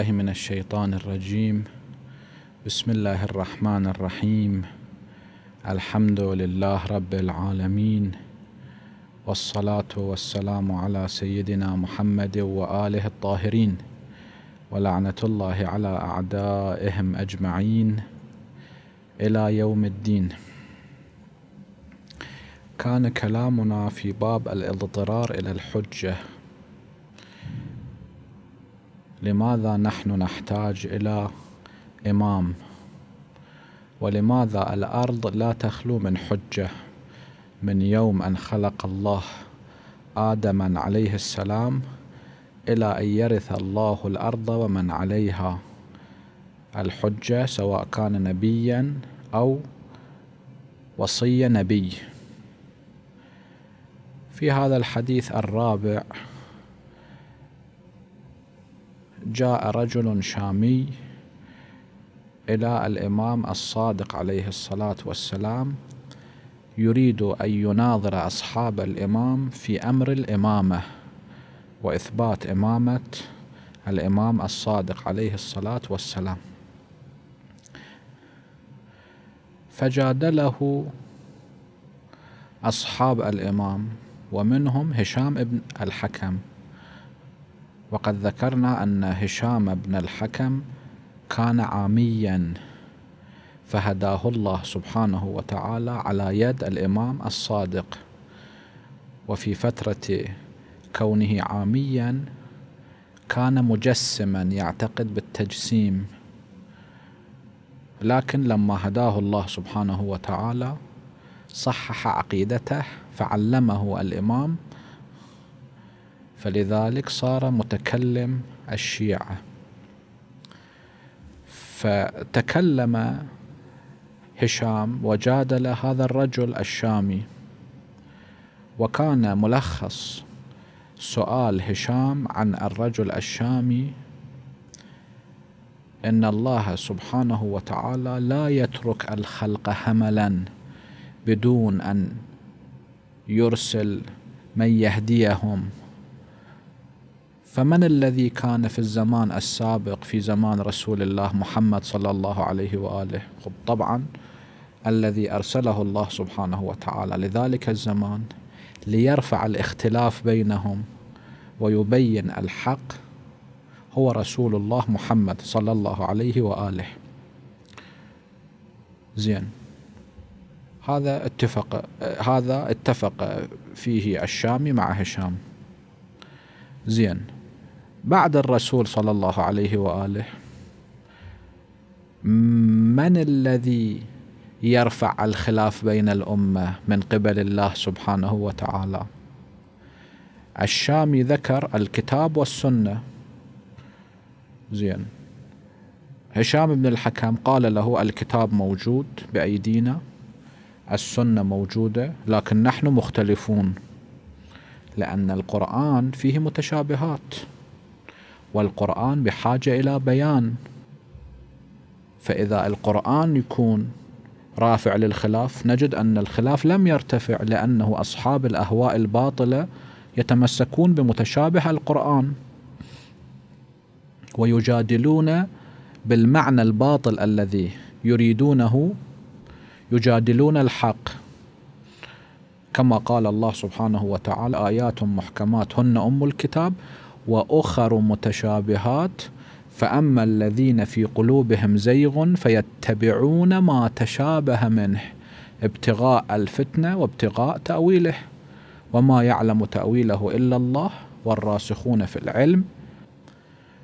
بالله من الشيطان الرجيم بسم الله الرحمن الرحيم الحمد لله رب العالمين والصلاة والسلام على سيدنا محمد وآله الطاهرين ولعنة الله على أعدائهم أجمعين إلى يوم الدين كان كلامنا في باب الاضطرار إلى الحجة لماذا نحن نحتاج إلى إمام ولماذا الأرض لا تخلو من حجة من يوم أن خلق الله آدما عليه السلام إلى أن يرث الله الأرض ومن عليها الحجة سواء كان نبيا أو وصي نبي في هذا الحديث الرابع جاء رجل شامي إلى الإمام الصادق عليه الصلاة والسلام يريد أن يناظر أصحاب الإمام في أمر الإمامة وإثبات إمامة الإمام الصادق عليه الصلاة والسلام فجادله أصحاب الإمام ومنهم هشام بن الحكم وقد ذكرنا أن هشام بن الحكم كان عاميا فهداه الله سبحانه وتعالى على يد الإمام الصادق وفي فترة كونه عاميا كان مجسما يعتقد بالتجسيم لكن لما هداه الله سبحانه وتعالى صحح عقيدته فعلمه الإمام فلذلك صار متكلم الشيعة فتكلم هشام وجادل هذا الرجل الشامي وكان ملخص سؤال هشام عن الرجل الشامي ان الله سبحانه وتعالى لا يترك الخلق هملا بدون ان يرسل من يهديهم فمن الذي كان في الزمان السابق في زمان رسول الله محمد صلى الله عليه واله طبعا الذي ارسله الله سبحانه وتعالى لذلك الزمان ليرفع الاختلاف بينهم ويبين الحق هو رسول الله محمد صلى الله عليه واله زين هذا اتفق هذا اتفق فيه الشامي مع هشام زين بعد الرسول صلى الله عليه واله من الذي يرفع الخلاف بين الامه من قبل الله سبحانه وتعالى الشامي ذكر الكتاب والسنه زين هشام بن الحكم قال له الكتاب موجود بايدينا السنه موجوده لكن نحن مختلفون لان القران فيه متشابهات والقرآن بحاجة إلى بيان فإذا القرآن يكون رافع للخلاف نجد أن الخلاف لم يرتفع لأنه أصحاب الأهواء الباطلة يتمسكون بمتشابه القرآن ويجادلون بالمعنى الباطل الذي يريدونه يجادلون الحق كما قال الله سبحانه وتعالى آيات محكمات هن أم الكتاب واخر متشابهات فاما الذين في قلوبهم زيغ فيتبعون ما تشابه منه ابتغاء الفتنه وابتغاء تاويله وما يعلم تاويله الا الله والراسخون في العلم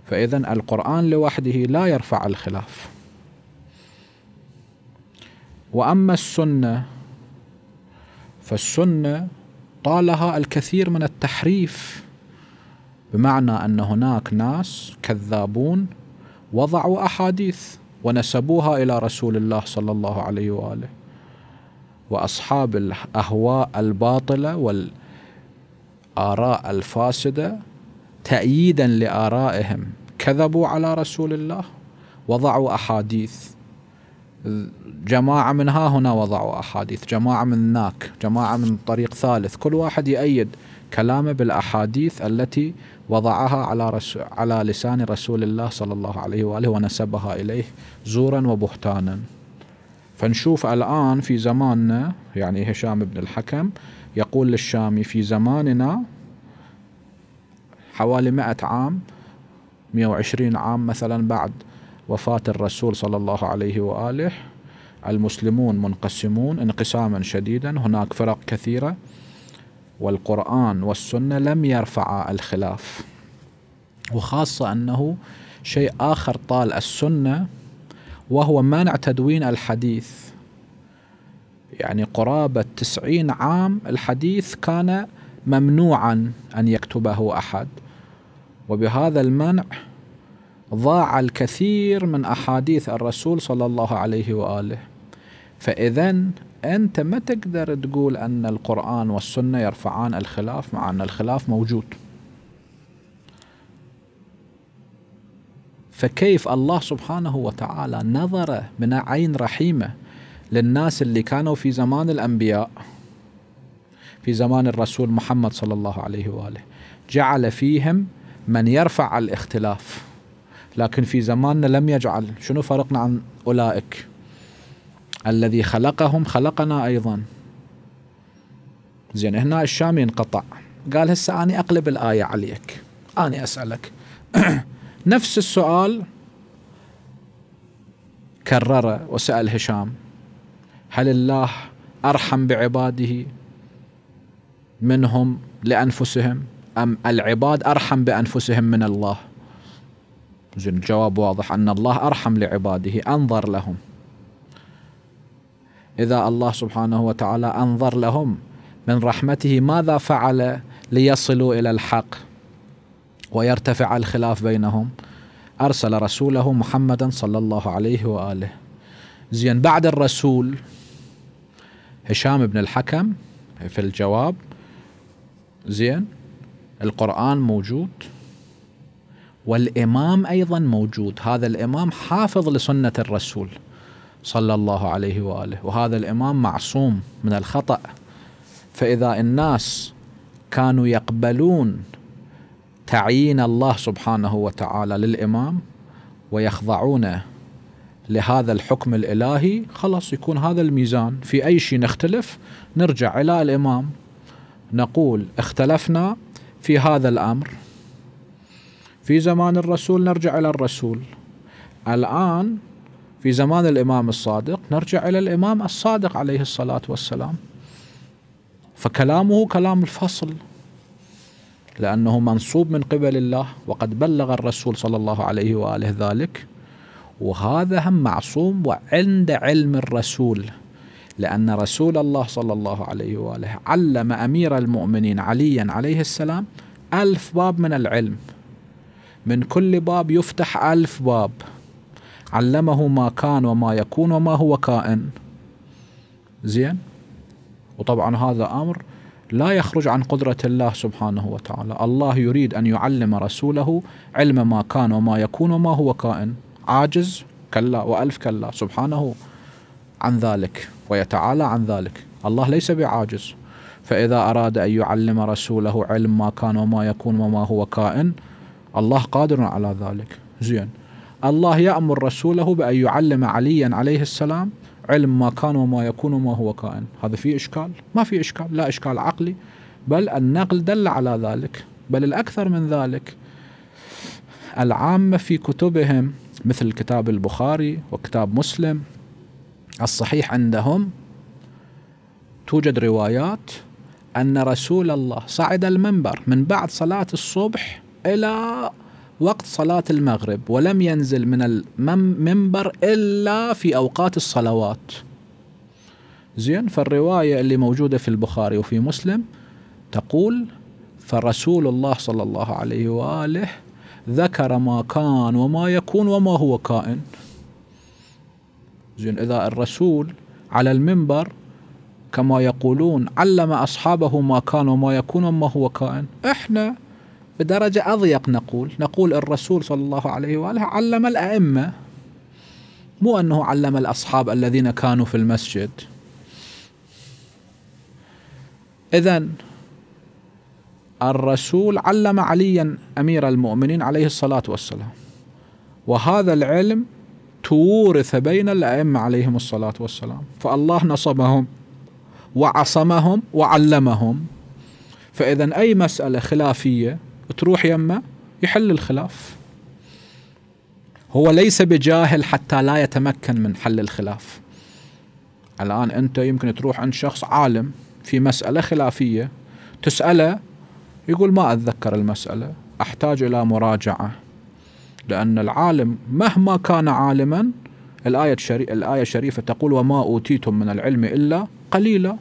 فاذا القران لوحده لا يرفع الخلاف واما السنه فالسنه طالها الكثير من التحريف بمعنى أن هناك ناس كذابون وضعوا أحاديث ونسبوها إلى رسول الله صلى الله عليه وآله وأصحاب الأهواء الباطلة والآراء الفاسدة تأييدا لآرائهم كذبوا على رسول الله وضعوا أحاديث جماعة من ها هنا وضعوا أحاديث جماعة من ناك جماعة من طريق ثالث كل واحد يأيد كلامه بالأحاديث التي وضعها على, على لسان رسول الله صلى الله عليه وآله ونسبها إليه زورا وبهتانا فنشوف الآن في زماننا يعني هشام بن الحكم يقول للشامي في زماننا حوالي 100 عام 120 عام مثلا بعد وفاة الرسول صلى الله عليه وآله المسلمون منقسمون انقساما شديدا هناك فرق كثيرة والقرآن والسنة لم يرفعا الخلاف وخاصة أنه شيء آخر طال السنة وهو منع تدوين الحديث يعني قرابة تسعين عام الحديث كان ممنوعا أن يكتبه أحد وبهذا المنع ضاع الكثير من أحاديث الرسول صلى الله عليه وآله فإذا أنت ما تقدر تقول أن القرآن والسنة يرفعان الخلاف مع أن الخلاف موجود فكيف الله سبحانه وتعالى نظر من عين رحيمة للناس اللي كانوا في زمان الأنبياء في زمان الرسول محمد صلى الله عليه وآله جعل فيهم من يرفع الاختلاف لكن في زماننا لم يجعل شنو فرقنا عن أولئك الذي خلقهم خلقنا أيضا زين هنا الشام ينقطع قال هسه أنا أقلب الآية عليك أنا أسألك نفس السؤال كرره وسأل هشام هل الله أرحم بعباده منهم لأنفسهم أم العباد أرحم بأنفسهم من الله زين الجواب واضح أن الله أرحم لعباده أنظر لهم إذا الله سبحانه وتعالى أنظر لهم من رحمته ماذا فعل ليصلوا إلى الحق ويرتفع الخلاف بينهم أرسل رسوله محمدا صلى الله عليه وآله زين بعد الرسول هشام بن الحكم في الجواب زين القرآن موجود والإمام أيضا موجود هذا الإمام حافظ لسنة الرسول صلى الله عليه واله وهذا الامام معصوم من الخطا فاذا الناس كانوا يقبلون تعيين الله سبحانه وتعالى للامام ويخضعون لهذا الحكم الالهي خلاص يكون هذا الميزان في اي شيء نختلف نرجع الى الامام نقول اختلفنا في هذا الامر في زمان الرسول نرجع الى الرسول الان في زمان الإمام الصادق نرجع إلى الإمام الصادق عليه الصلاة والسلام فكلامه كلام الفصل لأنه منصوب من قبل الله وقد بلغ الرسول صلى الله عليه وآله ذلك وهذا هم معصوم وعند علم الرسول لأن رسول الله صلى الله عليه وآله علم أمير المؤمنين عليا عليه السلام ألف باب من العلم من كل باب يفتح ألف باب علمه ما كان وما يكون وما هو كائن زين وطبعا هذا أمر لا يخرج عن قدرة الله سبحانه وتعالى الله يريد أن يعلم رسوله علم ما كان وما يكون وما هو كائن عاجز كلا وألف كلا سبحانه عن ذلك ويتعالى عن ذلك الله ليس بعاجز فإذا أراد أن يعلم رسوله علم ما كان وما يكون وما هو كائن الله قادر على ذلك زين الله يأمر رسوله بأن يعلم عليا عليه السلام علم ما كان وما يكون وما هو كائن هذا في إشكال ما في إشكال لا إشكال عقلي بل النقل دل على ذلك بل الأكثر من ذلك العامة في كتبهم مثل كتاب البخاري وكتاب مسلم الصحيح عندهم توجد روايات أن رسول الله صعد المنبر من بعد صلاة الصبح إلى وقت صلاة المغرب ولم ينزل من المنبر إلا في أوقات الصلوات زين فالرواية اللي موجودة في البخاري وفي مسلم تقول فرسول الله صلى الله عليه وآله ذكر ما كان وما يكون وما هو كائن زين إذا الرسول على المنبر كما يقولون علم أصحابه ما كان وما يكون وما هو كائن إحنا بدرجة أضيق نقول نقول الرسول صلى الله عليه وآله علم الأئمة مو أنه علم الأصحاب الذين كانوا في المسجد إذا الرسول علم عليا أمير المؤمنين عليه الصلاة والسلام وهذا العلم تورث بين الأئمة عليهم الصلاة والسلام فالله نصبهم وعصمهم وعلمهم فإذا أي مسألة خلافية تروح يمه يحل الخلاف هو ليس بجاهل حتى لا يتمكن من حل الخلاف الآن أنت يمكن تروح عند شخص عالم في مسألة خلافية تسأله يقول ما أتذكر المسألة أحتاج إلى مراجعة لأن العالم مهما كان عالما الآية, الشري... الآية الشريفة تقول وما أوتيتم من العلم إلا قليلا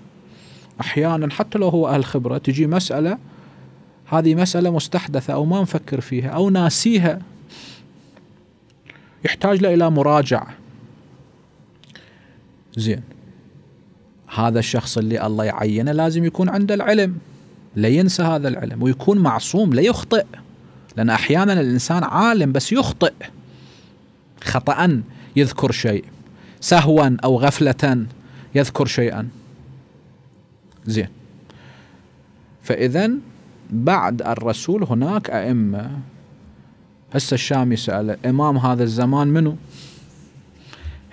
أحيانا حتى لو هو أهل خبرة تجي مسألة هذه مسألة مستحدثة أو ما نفكر فيها أو ناسيها يحتاج له إلى مراجعة زين هذا الشخص اللي الله يعينه لازم يكون عنده العلم لا ينسى هذا العلم ويكون معصوم لا يخطئ لأن أحيانا الإنسان عالم بس يخطئ خطأ يذكر شيء سهوا أو غفلة يذكر شيئا زين فإذا بعد الرسول هناك أئمة هسه الشامي سأل إمام هذا الزمان منو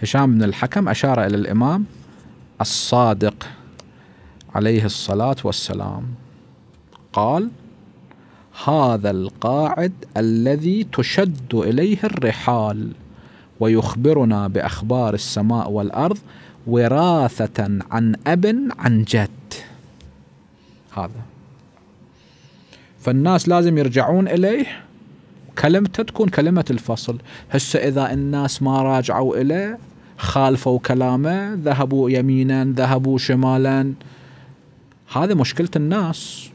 هشام بن الحكم أشار إلى الإمام الصادق عليه الصلاة والسلام قال هذا القاعد الذي تشد إليه الرحال ويخبرنا بأخبار السماء والأرض وراثة عن أب عن جد هذا فالناس لازم يرجعون اليه كلمته تكون كلمه الفصل هسه اذا الناس ما راجعوا اليه خالفوا كلامه ذهبوا يمينا ذهبوا شمالا هذا مشكله الناس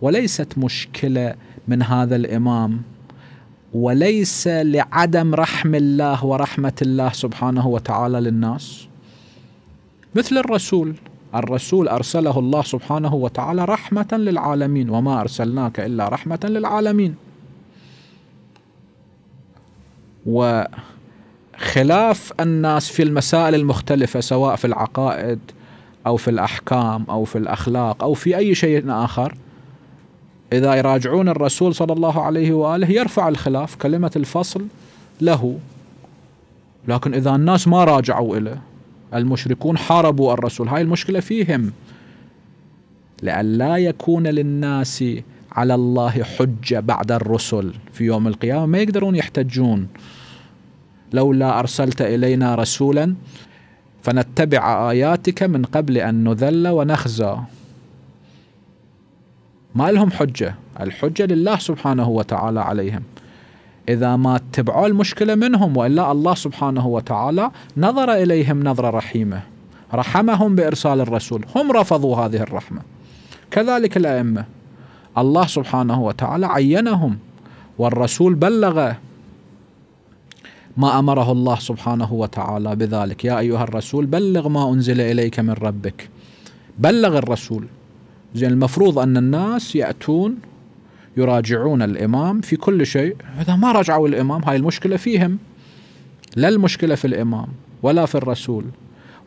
وليست مشكله من هذا الامام وليس لعدم رحم الله ورحمه الله سبحانه وتعالى للناس مثل الرسول الرسول أرسله الله سبحانه وتعالى رحمة للعالمين وما أرسلناك إلا رحمة للعالمين وخلاف الناس في المسائل المختلفة سواء في العقائد أو في الأحكام أو في الأخلاق أو في أي شيء آخر إذا يراجعون الرسول صلى الله عليه وآله يرفع الخلاف كلمة الفصل له لكن إذا الناس ما راجعوا إليه المشركون حاربوا الرسول هاي المشكلة فيهم لأن لا يكون للناس على الله حجة بعد الرسل في يوم القيامة ما يقدرون يحتجون لولا أرسلت إلينا رسولا فنتبع آياتك من قبل أن نذل ونخزى ما لهم حجة الحجة لله سبحانه وتعالى عليهم إذا ما اتبعوا المشكلة منهم وإلا الله سبحانه وتعالى نظر إليهم نظرة رحيمة رحمهم بإرسال الرسول هم رفضوا هذه الرحمة كذلك الأئمة الله سبحانه وتعالى عينهم والرسول بلغ ما امره الله سبحانه وتعالى بذلك يا ايها الرسول بلغ ما انزل اليك من ربك بلغ الرسول زين المفروض ان الناس ياتون يراجعون الإمام في كل شيء إذا ما راجعوا الإمام هاي المشكلة فيهم لا المشكلة في الإمام ولا في الرسول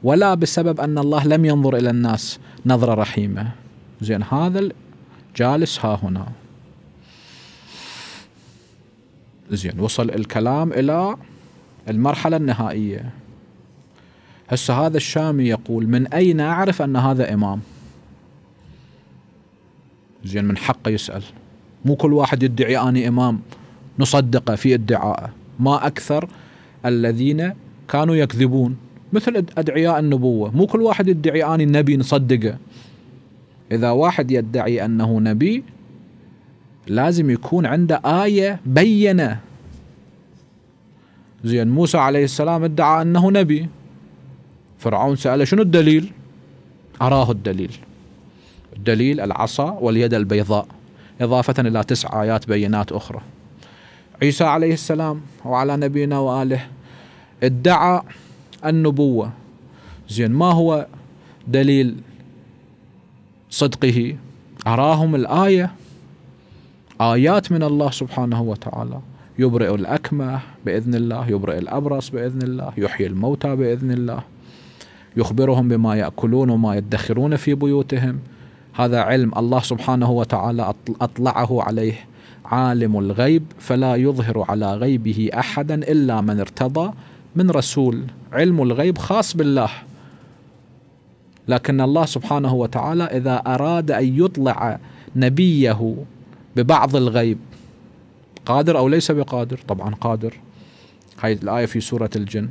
ولا بسبب أن الله لم ينظر إلى الناس نظرة رحيمة زين هذا جالس ها هنا زين وصل الكلام إلى المرحلة النهائية هسه هذا الشامي يقول من أين أعرف أن هذا إمام زين من حقه يسأل مو كل واحد يدعي أني إمام نصدقه في ادعائه ما أكثر الذين كانوا يكذبون مثل أدعياء النبوة مو كل واحد يدعي أني نبي نصدقه إذا واحد يدعي أنه نبي لازم يكون عنده آية بينة زين موسى عليه السلام ادعى أنه نبي فرعون سأله شنو الدليل أراه الدليل الدليل العصا واليد البيضاء إضافة إلى تسع آيات بينات أخرى عيسى عليه السلام وعلى نبينا وآله ادعى النبوة زين ما هو دليل صدقه أراهم الآية آيات من الله سبحانه وتعالى يبرئ الأكمه بإذن الله يبرئ الأبرص بإذن الله يحيي الموتى بإذن الله يخبرهم بما يأكلون وما يدخرون في بيوتهم هذا علم الله سبحانه وتعالى اطلعه عليه عالم الغيب فلا يظهر على غيبه احدا الا من ارتضى من رسول علم الغيب خاص بالله لكن الله سبحانه وتعالى اذا اراد ان يطلع نبيه ببعض الغيب قادر او ليس بقادر طبعا قادر هذه الايه في سوره الجن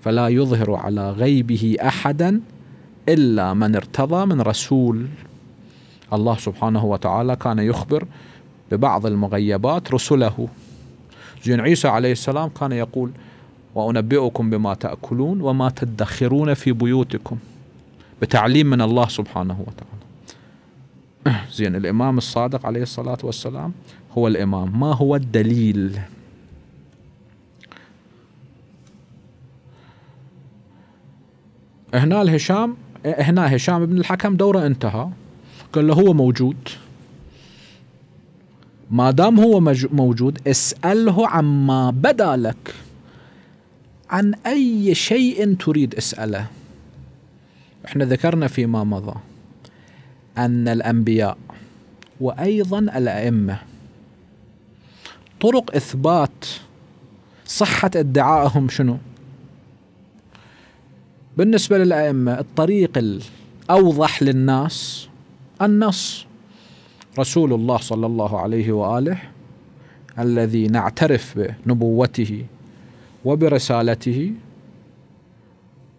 فلا يظهر على غيبه احدا إلا من ارتضى من رسول الله سبحانه وتعالى كان يخبر ببعض المغيبات رسله زين عيسى عليه السلام كان يقول وأنبئكم بما تأكلون وما تدخرون في بيوتكم بتعليم من الله سبحانه وتعالى زين الإمام الصادق عليه الصلاة والسلام هو الإمام ما هو الدليل هنا الهشام إيه، هنا هشام بن الحكم دوره انتهى قال له هو موجود ما دام هو موجود اسأله عما بدا لك عن أي شيء تريد اسأله احنا ذكرنا فيما مضى أن الأنبياء وأيضا الأئمة طرق إثبات صحة ادعائهم شنو؟ بالنسبة للأئمة الطريق الأوضح للناس النص رسول الله صلى الله عليه وآله الذي نعترف بنبوته وبرسالته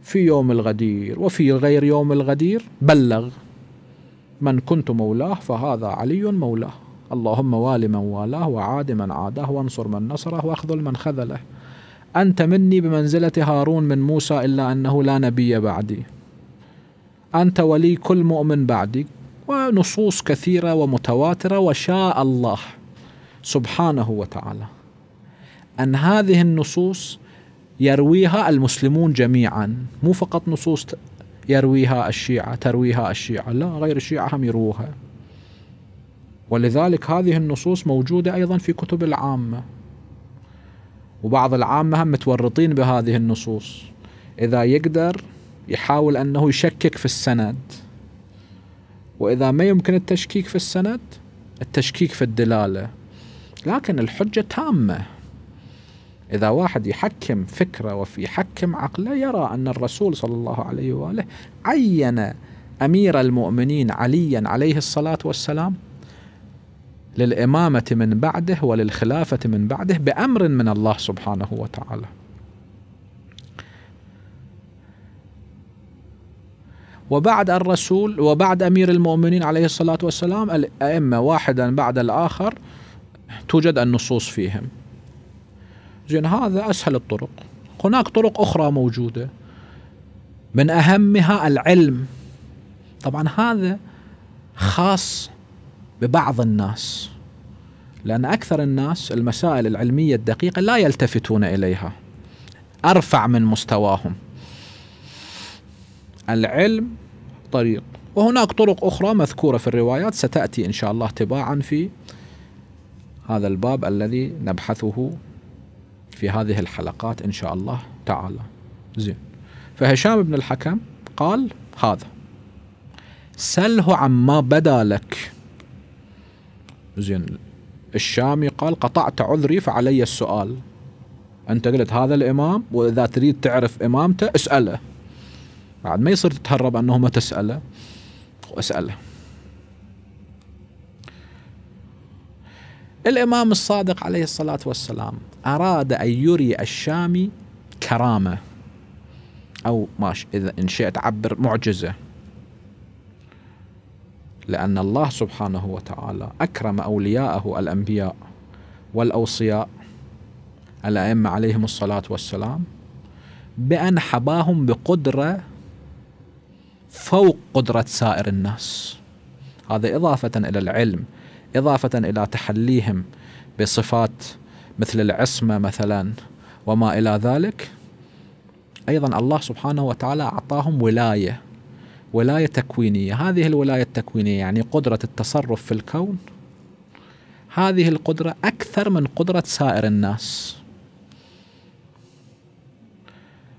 في يوم الغدير وفي غير يوم الغدير بلغ من كنت مولاه فهذا علي مولاه اللهم وال من والاه وعاد من عاداه وانصر من نصره واخذل من خذله أنت مني بمنزلة هارون من موسى إلا أنه لا نبي بعدي أنت ولي كل مؤمن بعدي ونصوص كثيرة ومتواترة وشاء الله سبحانه وتعالى أن هذه النصوص يرويها المسلمون جميعا مو فقط نصوص يرويها الشيعة ترويها الشيعة لا غير الشيعة هم يروها ولذلك هذه النصوص موجودة أيضا في كتب العامة وبعض العامة هم متورطين بهذه النصوص إذا يقدر يحاول أنه يشكك في السند وإذا ما يمكن التشكيك في السند التشكيك في الدلالة لكن الحجة تامة إذا واحد يحكم فكره ويحكم عقله يرى أن الرسول صلى الله عليه وآله عين أمير المؤمنين عليا عليه الصلاة والسلام للإمامة من بعده وللخلافة من بعده بأمر من الله سبحانه وتعالى وبعد الرسول وبعد أمير المؤمنين عليه الصلاة والسلام الأئمة واحدا بعد الآخر توجد النصوص فيهم زين هذا أسهل الطرق هناك طرق أخرى موجودة من أهمها العلم طبعا هذا خاص ببعض الناس لأن أكثر الناس المسائل العلمية الدقيقة لا يلتفتون إليها أرفع من مستواهم العلم طريق وهناك طرق أخرى مذكورة في الروايات ستأتي إن شاء الله تباعا في هذا الباب الذي نبحثه في هذه الحلقات إن شاء الله تعالى زين فهشام بن الحكم قال هذا سله عما بدا لك زين الشامي قال قطعت عذري فعلي السؤال انت قلت هذا الامام واذا تريد تعرف امامته اساله بعد ما يصير تتهرب انه ما تساله واساله الامام الصادق عليه الصلاه والسلام اراد ان يري الشامي كرامه او ماشي اذا ان شئت عبر معجزه لأن الله سبحانه وتعالى أكرم أولياءه الأنبياء والأوصياء الأئمة عليهم الصلاة والسلام بأن حباهم بقدرة فوق قدرة سائر الناس هذا إضافة إلى العلم إضافة إلى تحليهم بصفات مثل العصمة مثلا وما إلى ذلك أيضا الله سبحانه وتعالى أعطاهم ولاية ولايه تكوينيه، هذه الولايه التكوينيه يعني قدره التصرف في الكون هذه القدره اكثر من قدره سائر الناس.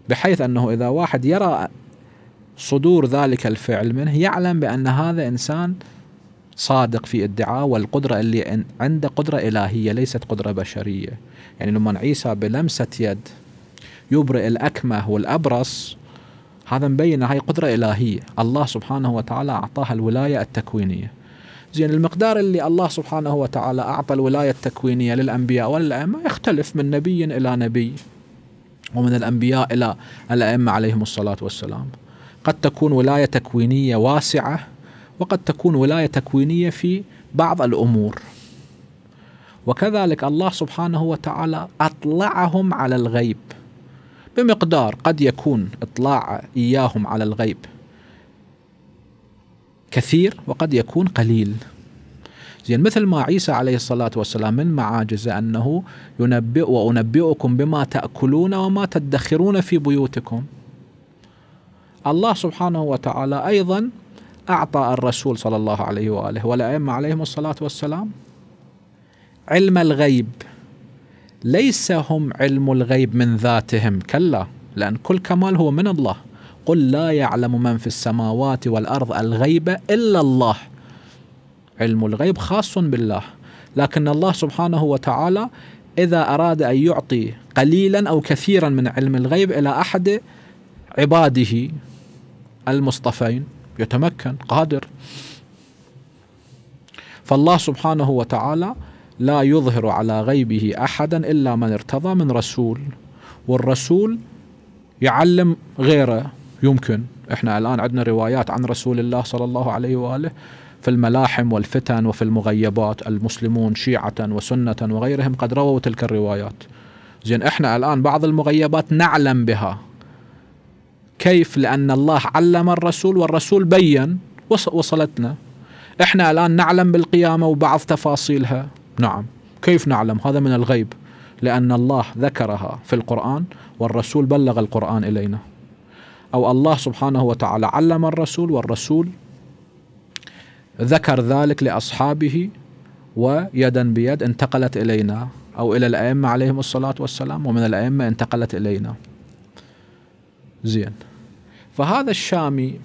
بحيث انه اذا واحد يرى صدور ذلك الفعل منه يعلم بان هذا انسان صادق في ادعاء والقدرة اللي عنده قدرة إلهية ليست قدرة بشرية يعني لما عيسى بلمسة يد يبرئ الأكمه والأبرص هذا مبين هاي قدرة إلهية الله سبحانه وتعالى أعطاها الولاية التكوينية زين المقدار اللي الله سبحانه وتعالى أعطى الولاية التكوينية للأنبياء والأئمة يختلف من نبي إلى نبي ومن الأنبياء إلى الأئمة عليهم الصلاة والسلام قد تكون ولاية تكوينية واسعة وقد تكون ولاية تكوينية في بعض الأمور وكذلك الله سبحانه وتعالى أطلعهم على الغيب بمقدار قد يكون اطلاع اياهم على الغيب كثير وقد يكون قليل زين مثل ما عيسى عليه الصلاة والسلام من معاجزه أنه ينبئ وأنبئكم بما تأكلون وما تدخرون في بيوتكم الله سبحانه وتعالى أيضا أعطى الرسول صلى الله عليه وآله والأئمة عليهم الصلاة والسلام علم الغيب ليس هم علم الغيب من ذاتهم كلا لأن كل كمال هو من الله قل لا يعلم من في السماوات والأرض الغيب إلا الله علم الغيب خاص بالله لكن الله سبحانه وتعالى إذا أراد أن يعطي قليلا أو كثيرا من علم الغيب إلى أحد عباده المصطفين يتمكن قادر فالله سبحانه وتعالى لا يظهر على غيبه احدا الا من ارتضى من رسول والرسول يعلم غيره يمكن احنا الان عندنا روايات عن رسول الله صلى الله عليه واله في الملاحم والفتن وفي المغيبات المسلمون شيعة وسنة وغيرهم قد رووا تلك الروايات زين احنا الآن بعض المغيبات نعلم بها كيف لأن الله علم الرسول والرسول بين وصلتنا احنا الآن نعلم بالقيامة وبعض تفاصيلها نعم كيف نعلم هذا من الغيب لأن الله ذكرها في القرآن والرسول بلغ القرآن إلينا أو الله سبحانه وتعالى علم الرسول والرسول ذكر ذلك لأصحابه ويدا بيد انتقلت إلينا أو إلى الأئمة عليهم الصلاة والسلام ومن الأئمة انتقلت إلينا زين فهذا الشامي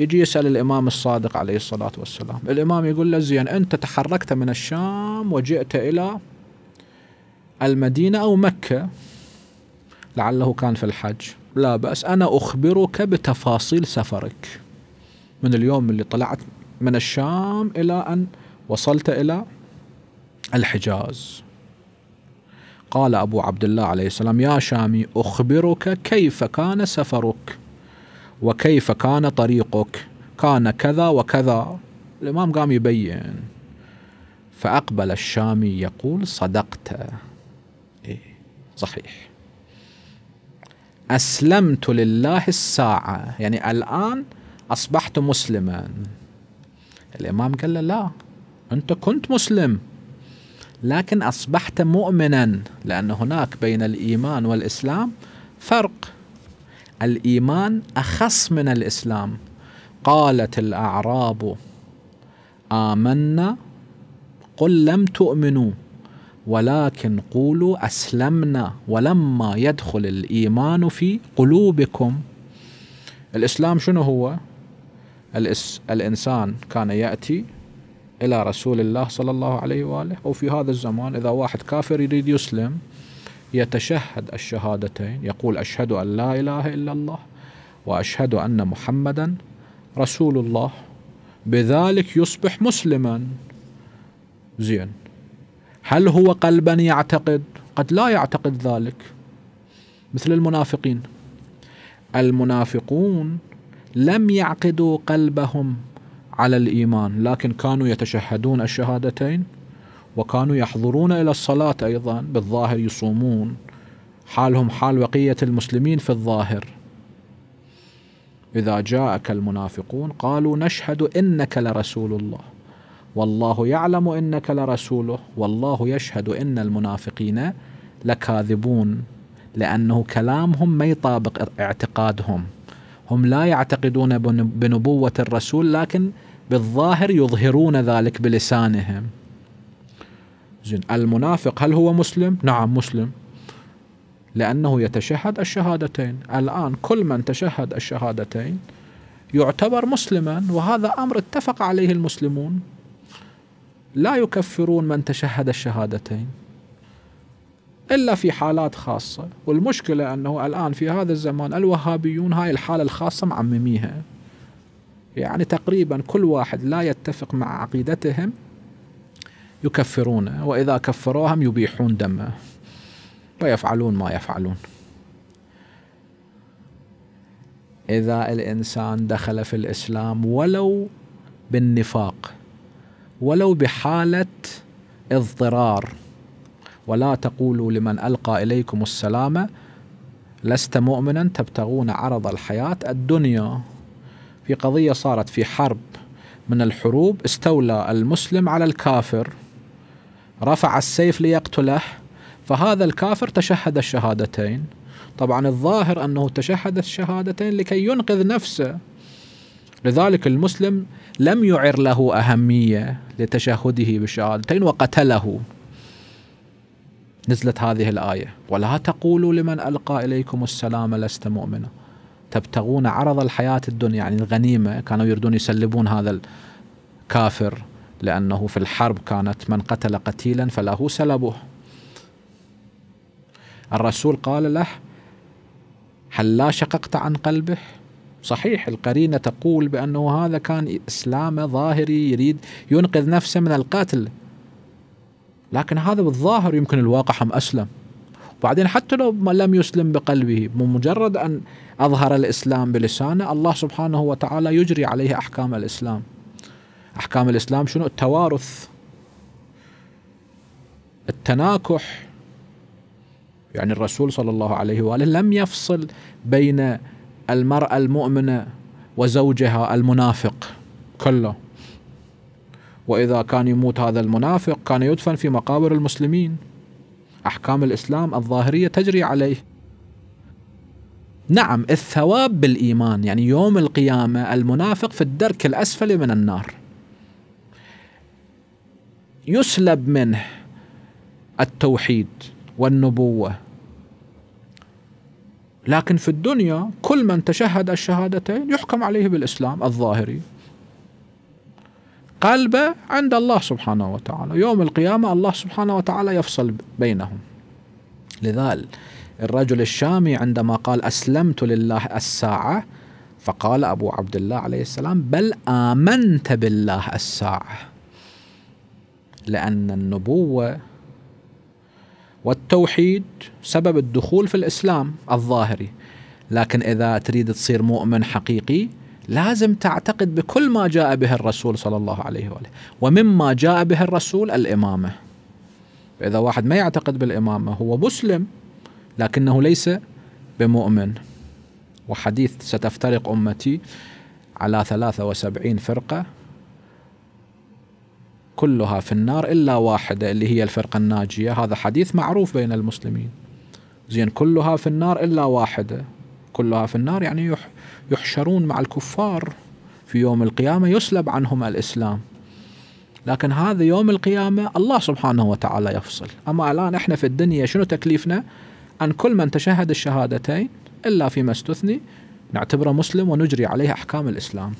يجي يسأل الإمام الصادق عليه الصلاة والسلام الإمام يقول له زين أنت تحركت من الشام وجئت إلى المدينة أو مكة لعله كان في الحج لا بأس أنا أخبرك بتفاصيل سفرك من اليوم اللي طلعت من الشام إلى أن وصلت إلى الحجاز قال أبو عبد الله عليه السلام يا شامي أخبرك كيف كان سفرك وكيف كان طريقك كان كذا وكذا الإمام قام يبين فأقبل الشامي يقول صدقت إيه صحيح أسلمت لله الساعة يعني الآن أصبحت مسلما الإمام قال له لا أنت كنت مسلم لكن أصبحت مؤمنا لأن هناك بين الإيمان والإسلام فرق الإيمان أخص من الإسلام قالت الأعراب آمنا قل لم تؤمنوا ولكن قولوا أسلمنا ولما يدخل الإيمان في قلوبكم الإسلام شنو هو؟ الإس الإنسان كان يأتي إلى رسول الله صلى الله عليه وآله وفي هذا الزمان إذا واحد كافر يريد يسلم يتشهد الشهادتين يقول أشهد أن لا إله إلا الله وأشهد أن محمدا رسول الله بذلك يصبح مسلما زين هل هو قلبا يعتقد قد لا يعتقد ذلك مثل المنافقين المنافقون لم يعقدوا قلبهم على الايمان لكن كانوا يتشهدون الشهادتين وكانوا يحضرون إلى الصلاة أيضا بالظاهر يصومون حالهم حال بقية المسلمين في الظاهر إذا جاءك المنافقون قالوا نشهد إنك لرسول الله والله يعلم إنك لرسوله والله يشهد إن المنافقين لكاذبون لأنه كلامهم ما يطابق اعتقادهم هم لا يعتقدون بنبوة الرسول لكن بالظاهر يظهرون ذلك بلسانهم زين المنافق هل هو مسلم؟ نعم مسلم لأنه يتشهد الشهادتين الآن كل من تشهد الشهادتين يعتبر مسلما وهذا أمر اتفق عليه المسلمون لا يكفرون من تشهد الشهادتين إلا في حالات خاصة والمشكلة أنه الآن في هذا الزمان الوهابيون هاي الحالة الخاصة معمميها يعني تقريبا كل واحد لا يتفق مع عقيدتهم يكفرونه وإذا كفروهم يبيحون دمه ويفعلون ما يفعلون إذا الإنسان دخل في الإسلام ولو بالنفاق ولو بحالة اضطرار ولا تقولوا لمن ألقى إليكم السلام لست مؤمنا تبتغون عرض الحياة الدنيا في قضية صارت في حرب من الحروب استولى المسلم على الكافر رفع السيف ليقتله فهذا الكافر تشهد الشهادتين طبعا الظاهر أنه تشهد الشهادتين لكي ينقذ نفسه لذلك المسلم لم يعر له أهمية لتشهده بالشهادتين وقتله نزلت هذه الآية ولا تقولوا لمن ألقى إليكم السلام لست مؤمنا تبتغون عرض الحياة الدنيا يعني الغنيمة كانوا يريدون يسلبون هذا الكافر لأنه في الحرب كانت من قتل قتيلا فله سلبه الرسول قال له هل لا شققت عن قلبه صحيح القرينة تقول بأنه هذا كان إسلام ظاهري يريد ينقذ نفسه من القتل لكن هذا بالظاهر يمكن الواقع هم أسلم وبعدين حتى لو لم يسلم بقلبه بمجرد أن أظهر الإسلام بلسانه الله سبحانه وتعالى يجري عليه أحكام الإسلام احكام الاسلام شنو التوارث التناكح يعني الرسول صلى الله عليه واله لم يفصل بين المراه المؤمنه وزوجها المنافق كله واذا كان يموت هذا المنافق كان يدفن في مقابر المسلمين احكام الاسلام الظاهريه تجري عليه نعم الثواب بالايمان يعني يوم القيامه المنافق في الدرك الاسفل من النار يسلب منه التوحيد والنبوه لكن في الدنيا كل من تشهد الشهادتين يحكم عليه بالاسلام الظاهري قلبه عند الله سبحانه وتعالى يوم القيامه الله سبحانه وتعالى يفصل بينهم لذلك الرجل الشامي عندما قال اسلمت لله الساعه فقال ابو عبد الله عليه السلام بل امنت بالله الساعه لأن النبوة والتوحيد سبب الدخول في الإسلام الظاهري لكن إذا تريد تصير مؤمن حقيقي لازم تعتقد بكل ما جاء به الرسول صلى الله عليه وآله ومما جاء به الرسول الإمامة إذا واحد ما يعتقد بالإمامة هو مسلم لكنه ليس بمؤمن وحديث ستفترق أمتي على 73 فرقة كلها في النار إلا واحدة اللي هي الفرقة الناجية هذا حديث معروف بين المسلمين زين كلها في النار إلا واحدة كلها في النار يعني يحشرون مع الكفار في يوم القيامة يسلب عنهم الإسلام لكن هذا يوم القيامة الله سبحانه وتعالى يفصل أما الآن إحنا في الدنيا شنو تكليفنا أن كل من تشهد الشهادتين إلا فيما استثني نعتبره مسلم ونجري عليه أحكام الإسلام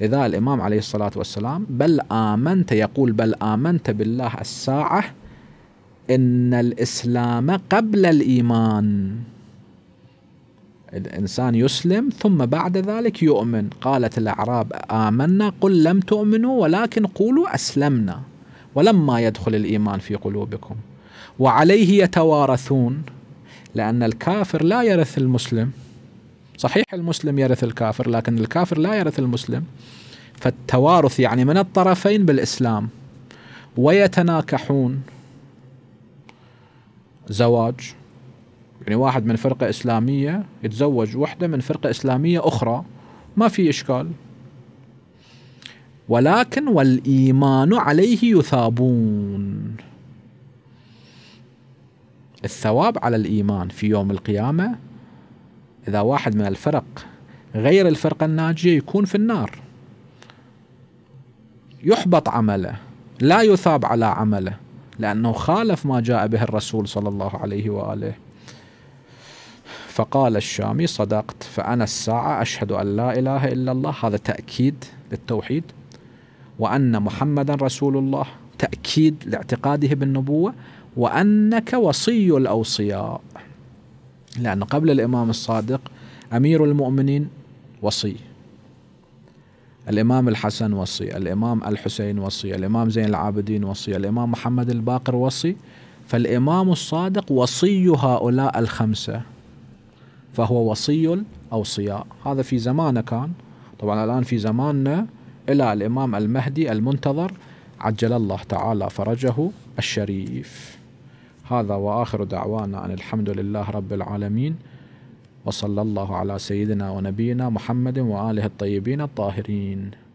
لذا الإمام عليه الصلاة والسلام بل آمنت يقول بل آمنت بالله الساعة إن الإسلام قبل الإيمان الإنسان يسلم ثم بعد ذلك يؤمن قالت الأعراب آمنا قل لم تؤمنوا ولكن قولوا أسلمنا ولما يدخل الإيمان في قلوبكم وعليه يتوارثون لأن الكافر لا يرث المسلم صحيح المسلم يرث الكافر لكن الكافر لا يرث المسلم فالتوارث يعني من الطرفين بالإسلام ويتناكحون زواج يعني واحد من فرقة إسلامية يتزوج وحدة من فرقة إسلامية أخرى ما في إشكال ولكن والإيمان عليه يثابون الثواب على الإيمان في يوم القيامة إذا واحد من الفرق غير الفرقة الناجية يكون في النار يحبط عمله لا يثاب على عمله لأنه خالف ما جاء به الرسول صلى الله عليه وآله فقال الشامي صدقت فأنا الساعة أشهد أن لا إله إلا الله هذا تأكيد للتوحيد وأن محمدا رسول الله تأكيد لاعتقاده بالنبوة وأنك وصي الأوصياء لأن قبل الإمام الصادق أمير المؤمنين وصي الإمام الحسن وصي الإمام الحسين وصي الإمام زين العابدين وصي الإمام محمد الباقر وصي فالإمام الصادق وصي هؤلاء الخمسة فهو وصي الأوصياء هذا في زمانه كان طبعا الآن في زماننا إلى الإمام المهدي المنتظر عجل الله تعالى فرجه الشريف هذا واخر دعوانا ان الحمد لله رب العالمين وصلى الله على سيدنا ونبينا محمد واله الطيبين الطاهرين